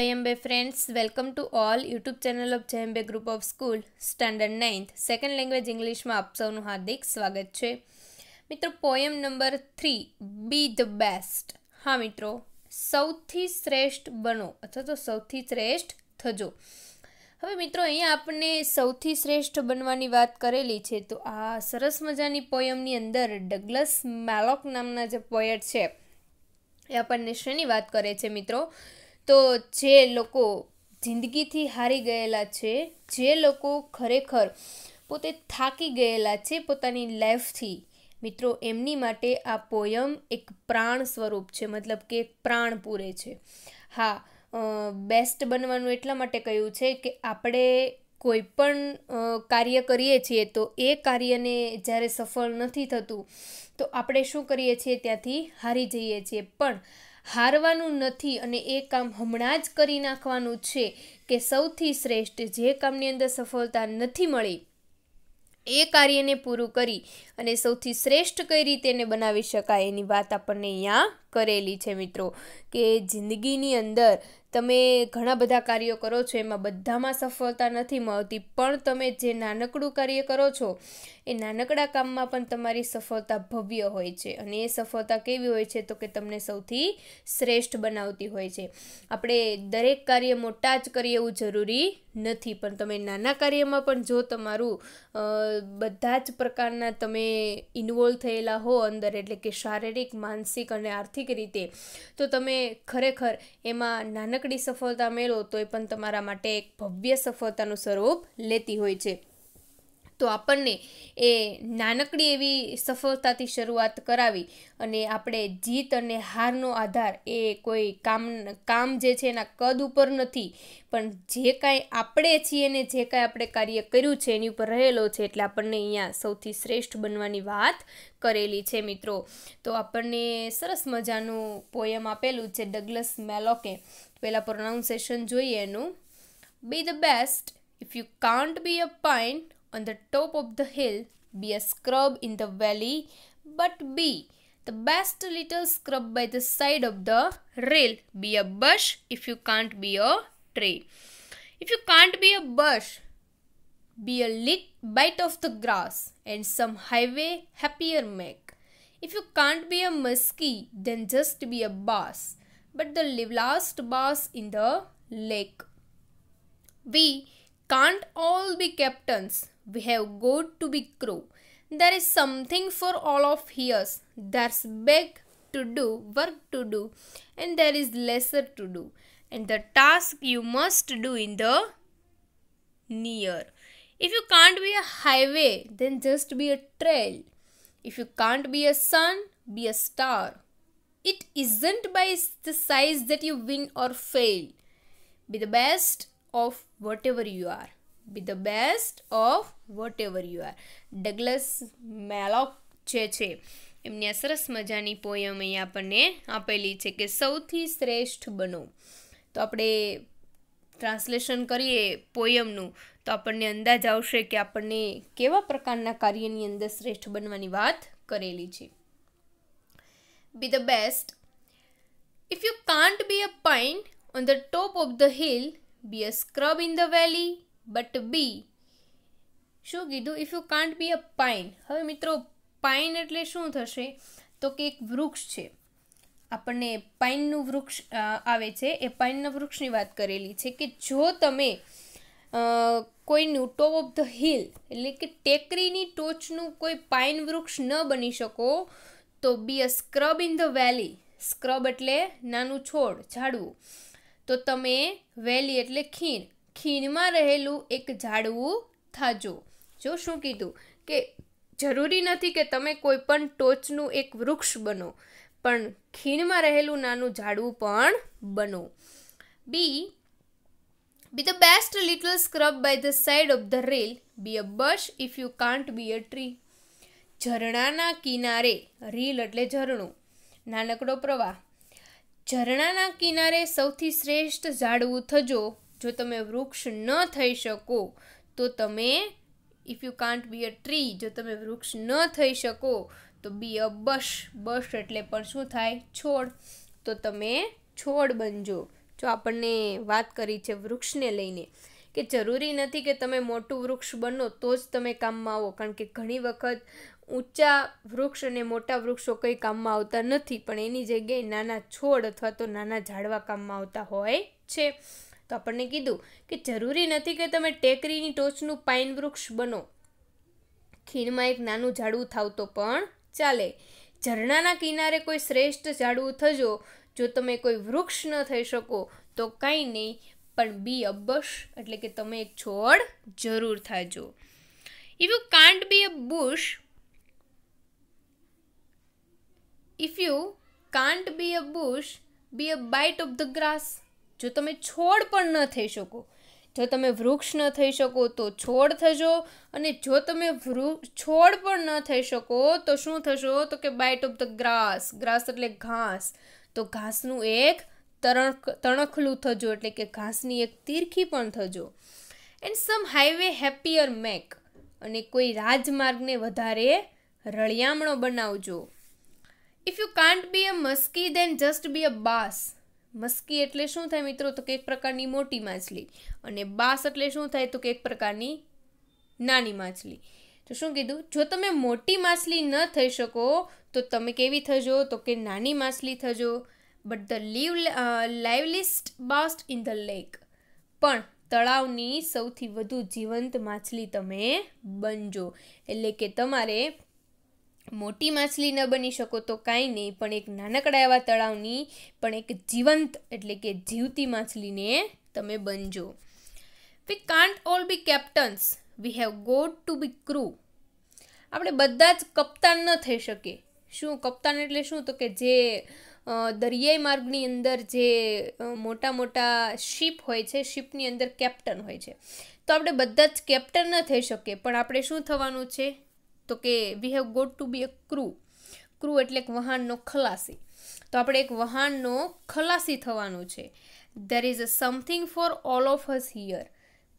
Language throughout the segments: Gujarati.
Jay Ambe friends welcome to all YouTube channel of Jayambe group of school standard ninth second language ઇંગ્લિશમાં આપ સૌનું હાર્દિક સ્વાગત છે મિત્રો poem number three be the best હા મિત્રો સૌથી શ્રેષ્ઠ બનો અથવા તો સૌથી શ્રેષ્ઠ થજો હવે મિત્રો અહીંયા આપણે સૌથી શ્રેષ્ઠ બનવાની વાત કરેલી છે તો આ સરસ મજાની પોયમની અંદર ડગલસ મેલોક નામના જે પોએટ છે એ આપણને શેની વાત કરે છે મિત્રો તો જે લોકો જિંદગીથી હારી ગયેલા છે જે લોકો ખરેખર પોતે થાકી ગયેલા છે પોતાની લાઈફથી મિત્રો એમની માટે આ પોયમ એક પ્રાણ સ્વરૂપ છે મતલબ કે પ્રાણ પૂરે છે હા બેસ્ટ બનવાનું એટલા માટે કહ્યું છે કે આપણે કોઈ પણ કાર્ય કરીએ છીએ તો એ કાર્યને જ્યારે સફળ નથી થતું તો આપણે શું કરીએ છીએ ત્યાંથી હારી જઈએ છીએ પણ હારવાનું નથી અને એ કામ હમણાં જ કરી નાખવાનું છે કે સૌથી શ્રેષ્ઠ જે કામની અંદર સફળતા નથી મળી એ કાર્યને પૂરું કરી અને સૌથી શ્રેષ્ઠ કઈ રીતે એને બનાવી શકાય એની વાત આપણને અહીંયા કરેલી છે મિત્રો કે જિંદગીની અંદર તમે ઘણા બધા કાર્યો કરો છો એમાં બધામાં સફળતા નથી મળતી પણ તમે જે નાનકડું કાર્ય કરો છો એ નાનકડા કામમાં પણ તમારી સફળતા ભવ્ય હોય છે અને એ સફળતા કેવી હોય છે તો કે તમને સૌથી શ્રેષ્ઠ બનાવતી હોય છે આપણે દરેક કાર્ય મોટા જ કરીએ એવું જરૂરી નથી પણ તમે નાના કાર્યમાં પણ જો તમારું બધા જ પ્રકારના તમે ઇન્વોલ્વ થયેલા હો અંદર એટલે કે શારીરિક માનસિક અને આર્થિક આર્થિક રીતે તો તમે ખરેખર એમાં નાનકડી સફળતા મેળો તો એ પણ તમારા માટે એક ભવ્ય સફળતાનું સ્વરૂપ લેતી હોય છે તો આપણને એ નાનકડી એવી સફળતાથી શરૂઆત કરાવી અને આપણે જીત અને હારનો આધાર એ કોઈ કામ કામ જે છે એના કદ ઉપર નથી પણ જે કાંઈ આપણે છીએ ને જે કાંઈ આપણે કાર્ય કર્યું છે એની ઉપર રહેલો છે એટલે આપણને અહીંયા સૌથી શ્રેષ્ઠ બનવાની વાત કરેલી છે મિત્રો તો આપણને સરસ મજાનું પોયમ આપેલું છે ડગલસ મેલોકે પહેલાં પ્રોનાઉન્સેશન જોઈએ એનું be the best if you can't be a pine on the top of the hill, be a scrub in the valley, but be the best little scrub by the side of the rail. Be a bush if you can't be a tree. If you can't be a bush, be a lit bite of the grass and some highway happier make. If you can't be a muskie, then just be a bass, but the last bass in the lake. We can't all be captains. We have got to be crew. There is something for all of us. There's big to do, work to do, and there is lesser to do. And the task you must do in the near. If you can't be a highway, then just be a trail. If you can't be a sun, be a star. It isn't by the size that you win or fail. Be the best of whatever you are be the best of whatever you are Douglas Mallock જે છે એમની આ સરસ મજાની પોયમ અહીંયા આપણને આપેલી છે કે સૌથી શ્રેષ્ઠ બનો તો આપણે ટ્રાન્સલેશન કરીએ પોયમનું તો આપણને અંદાજ આવશે કે આપણને કેવા પ્રકારના કાર્યની અંદર શ્રેષ્ઠ બનવાની વાત કરેલી છે be the best if you can't be a pine on the top of the hill be a scrub in the valley but be શું કીધું if you can't be a pine હવે મિત્રો પાઇન એટલે શું થશે તો કે એક વૃક્ષ છે આપણને પાઇનનું વૃક્ષ આવે છે એ પાઇનના વૃક્ષની વાત કરેલી છે કે જો તમે કોઈનું ટોપ ઓફ ધ હિલ એટલે કે ટેકરીની ટોચનું કોઈ પાઇન વૃક્ષ ન બની શકો તો be a scrub in the valley scrub એટલે નાનું છોડ ઝાડવું તો તમે વેલી એટલે ખીણ ખીણમાં રહેલું એક ઝાડવું થાજો જો શું કીધું કે જરૂરી નથી કે તમે કોઈ પણ ટોચનું એક વૃક્ષ બનો પણ ખીણમાં રહેલું નાનું ઝાડવું પણ બનો be be the best little scrub by the side of the rail be a bush if you can't be a tree ઝરણાના કિનારે રીલ એટલે ઝરણું નાનકડો પ્રવાહ ઝરણાના કિનારે સૌથી શ્રેષ્ઠ ઝાડવું થજો જો તમે વૃક્ષ ન થઈ શકો તો તમે if you can't be a tree જો તમે વૃક્ષ ન થઈ શકો તો બી અ બશ બશ એટલે પણ શું થાય છોડ તો તમે છોડ બનજો જો આપણને વાત કરી છે વૃક્ષને લઈને કે જરૂરી નથી કે તમે મોટું વૃક્ષ બનો તો જ તમે કામમાં આવો કારણ કે ઘણી વખત ઊંચા વૃક્ષ અને મોટા વૃક્ષો કંઈ કામમાં આવતા નથી પણ એની જગ્યાએ નાના છોડ અથવા તો નાના ઝાડવા કામમાં આવતા હોય છે તો આપણને કીધું કે જરૂરી નથી કે તમે ટેકરીની ટોચનું પાઇન વૃક્ષ બનો ખીણમાં એક નાનું ઝાડવું થાવતો પણ ચાલે ઝરણાના કિનારે કોઈ શ્રેષ્ઠ ઝાડવું થજો જો તમે કોઈ વૃક્ષ ન થઈ શકો તો કાંઈ નહીં પણ બી અબ્બશ એટલે કે તમે એક છોડ જરૂર થાજો if you can't be a bush if you can't be a bush be a bite of the grass જો તમે છોડ પણ ન થઈ શકો જો તમે વૃક્ષ ન થઈ શકો તો છોડ થજો અને જો તમે છોડ પણ ન થઈ શકો તો શું થશો તો કે bite of the grass grass એટલે ઘાસ તો ઘાસનું એક તરણ તણખલું થજો એટલે કે ઘાસની એક તીરખી પણ થજો and some highway happier make અને કોઈ રાજમાર્ગને વધારે રળિયામણો બનાવજો if you can't be a muskie then just be a bass muskie એટલે શું થાય મિત્રો તો કે એક પ્રકારની મોટી માછલી અને બાસ એટલે શું થાય તો કે એક પ્રકારની નાની માછલી તો શું કીધું જો તમે મોટી માછલી ન થઈ શકો તો તમે કેવી થજો તો કે નાની માછલી થજો but the live liveliest bass in the lake પણ તળાવની સૌથી વધુ જીવંત માછલી તમે બનજો એટલે કે તમારે મોટી માછલી ન બની શકો તો કાંઈ નહીં પણ એક નાનકડા એવા તળાવની પણ એક જીવંત એટલે કે જીવતી માછલીને તમે બનજો we can't all be captains we have got to be crew આપણે બધા જ કપ્તાન ન થઈ શકે શું કપ્તાન એટલે શું તો કે જે દરિયાઈ માર્ગની અંદર જે મોટા મોટા શિપ હોય છે શિપની અંદર કેપ્ટન હોય છે તો આપણે બધા જ કેપ્ટન ન થઈ શકીએ પણ આપણે શું થવાનું છે તો કે we have got to be a crew crew એટલે એક વહાણનો ખલાસી તો આપણે એક વહાણનો ખલાસી થવાનું છે there is a something for all of us here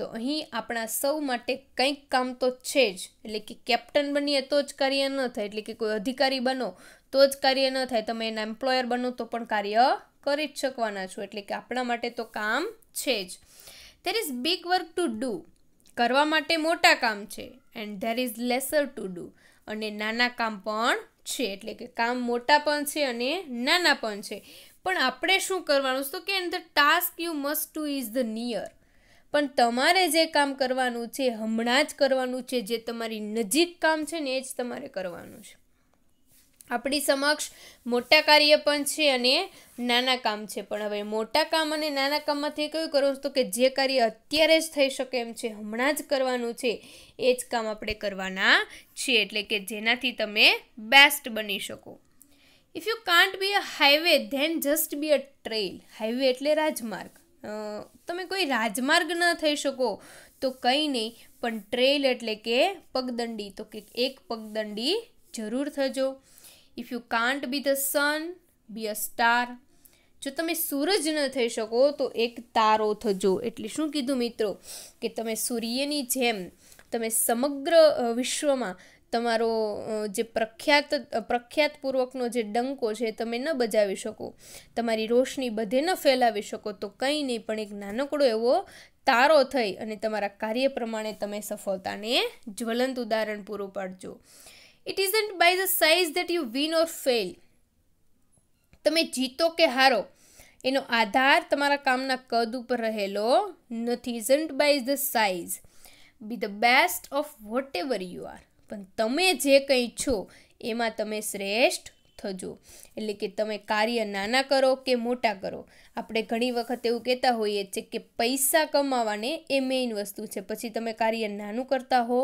તો અહીં આપણા સૌ માટે કંઈક કામ તો છે જ એટલે કે કેપ્ટન બનીએ તો જ કાર્ય ન થાય એટલે કે કોઈ અધિકારી બનો તો જ કાર્ય ન થાય તમે એના એમ્પ્લોયર બનો તો પણ કાર્ય કરી જ શકવાના છો એટલે કે આપણા માટે તો કામ છે જ there is big work to do કરવા માટે મોટા કામ છે and there is lesser to do અને નાના કામ પણ છે એટલે કે કામ મોટા પણ છે અને નાના પણ છે પણ આપણે શું કરવાનું તો કે and the task you must to is the near પણ તમારે જે કામ કરવાનું છે હમણાં જ કરવાનું છે જે તમારી નજીક કામ છે ને એ જ તમારે કરવાનું છે આપણી સમક્ષ મોટા કાર્ય પણ છે અને નાના કામ છે પણ હવે મોટા કામ અને નાના કામમાંથી કયું કરો તો કે જે કાર્ય અત્યારે જ થઈ શકે એમ છે હમણાં જ કરવાનું છે એ જ કામ આપણે કરવાના છીએ એટલે કે જેનાથી તમે બેસ્ટ બની શકો if you can't be a highway then just be a trail highway એટલે રાજમાર્ગ તમે કોઈ રાજમાર્ગ ન થઈ શકો તો કંઈ નહીં પણ ટ્રેલ એટલે કે પગદંડી તો કે એક પગદંડી જરૂર થજો if you can't be the sun be a star જો તમે સૂરજ ન થઈ શકો તો એક તારો થજો એટલે શું કીધું મિત્રો કે તમે સૂર્યની જેમ તમે સમગ્ર વિશ્વમાં તમારો જે પ્રખ્યાત પ્રખ્યાતપૂર્વકનો જે ડંકો છે તમે ન બજાવી શકો તમારી રોશની બધે ન ફેલાવી શકો તો કંઈ નહીં પણ એક નાનકડો એવો તારો થઈ અને તમારા કાર્ય પ્રમાણે તમે સફળતાને જ્વલંત ઉદાહરણ પૂરું પાડજો it isn't by the size that you win or fail તમે જીતો કે હારો એનો આધાર તમારા કામના કદ ઉપર રહેલો નથી isn't by the size be the best of whatever you are પણ તમે જે કંઈ છો એમાં તમે શ્રેષ્ઠ થજો એટલે કે તમે કાર્ય નાના કરો કે મોટા કરો આપણે ઘણી વખત એવું કહેતા હોઈએ છીએ કે પૈસા કમાવાને એ મેઇન વસ્તુ છે પછી તમે કાર્ય નાનું કરતા હો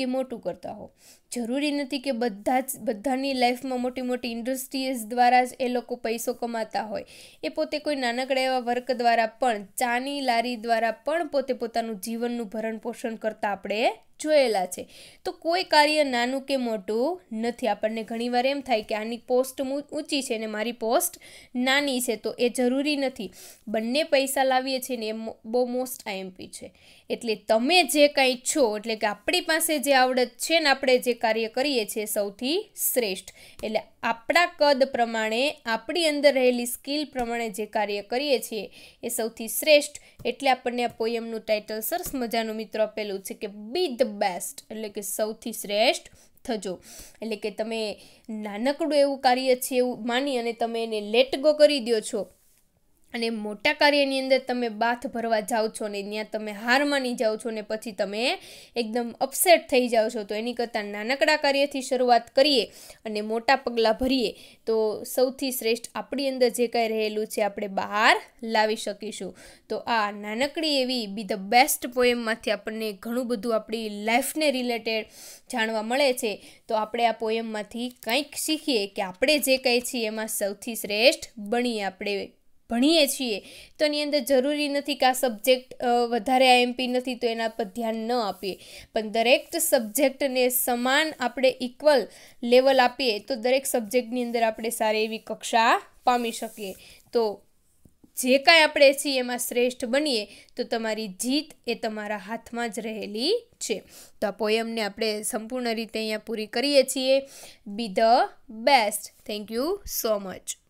કે મોટું કરતા હો જરૂરી નથી કે બધા જ બધાની લાઈફમાં મોટી મોટી ઇન્ડસ્ટ્રીઝ દ્વારા જ એ લોકો પૈસો કમાતા હોય એ પોતે કોઈ નાનકડા એવા વર્ક દ્વારા પણ ચાની લારી દ્વારા પણ પોતે પોતાનું જીવનનું ભરણ પોષણ કરતાં આપણે જોયેલા છે તો કોઈ કાર્ય નાનું કે મોટું નથી આપણને ઘણીવાર એમ થાય કે આની પોસ્ટ ઊંચી છે ને મારી પોસ્ટ નાની છે તો એ જરૂરી નથી બંને પૈસા લાવીએ છીએ ને એ બહુ મોસ્ટ આઈએમપી છે એટલે તમે જે કંઈ છો એટલે કે આપણી પાસે જે આવડત છે ને આપણે જે કાર્ય કરીએ છીએ સૌથી શ્રેષ્ઠ એટલે આપણા કદ પ્રમાણે આપણી અંદર રહેલી સ્કિલ પ્રમાણે જે કાર્ય કરીએ છીએ એ સૌથી શ્રેષ્ઠ એટલે આપણને આ પોયમનું ટાઇટલ સરસ મજાનું મિત્રો આપેલું છે કે બી ધ બેસ્ટ એટલે કે સૌથી શ્રેષ્ઠ થજો એટલે કે તમે નાનકડું એવું કાર્ય છે એવું માની અને તમે એને લેટ ગો કરી દો છો અને મોટા કાર્યની અંદર તમે બાથ ભરવા જાઓ છો ને ત્યાં તમે હાર માની જાઓ છો ને પછી તમે એકદમ અપસેટ થઈ જાઓ છો તો એની કરતાં નાનકડા કાર્યથી શરૂઆત કરીએ અને મોટા પગલાં ભરીએ તો સૌથી શ્રેષ્ઠ આપણી અંદર જે કાંઈ રહેલું છે આપણે બહાર લાવી શકીશું તો આ નાનકડી એવી બી ધ બેસ્ટ પોએમમાંથી આપણને ઘણું બધું આપણી લાઈફને રિલેટેડ જાણવા મળે છે તો આપણે આ પોએમમાંથી કંઈક શીખીએ કે આપણે જે કંઈ છીએ એમાં સૌથી શ્રેષ્ઠ બનીએ આપણે ભણીએ છીએ તો એની અંદર જરૂરી નથી કે આ સબ્જેક્ટ વધારે આઈએમપી નથી તો એના પર ધ્યાન ન આપીએ પણ દરેક સબ્જેક્ટને સમાન આપણે ઇક્વલ લેવલ આપીએ તો દરેક સબ્જેક્ટની અંદર આપણે સારી એવી કક્ષા પામી શકીએ તો જે કાંઈ આપણે છીએ એમાં શ્રેષ્ઠ બનીએ તો તમારી જીત એ તમારા હાથમાં જ રહેલી છે તો આ પોયમને આપણે સંપૂર્ણ રીતે અહીંયા પૂરી કરીએ છીએ be the best thank you so much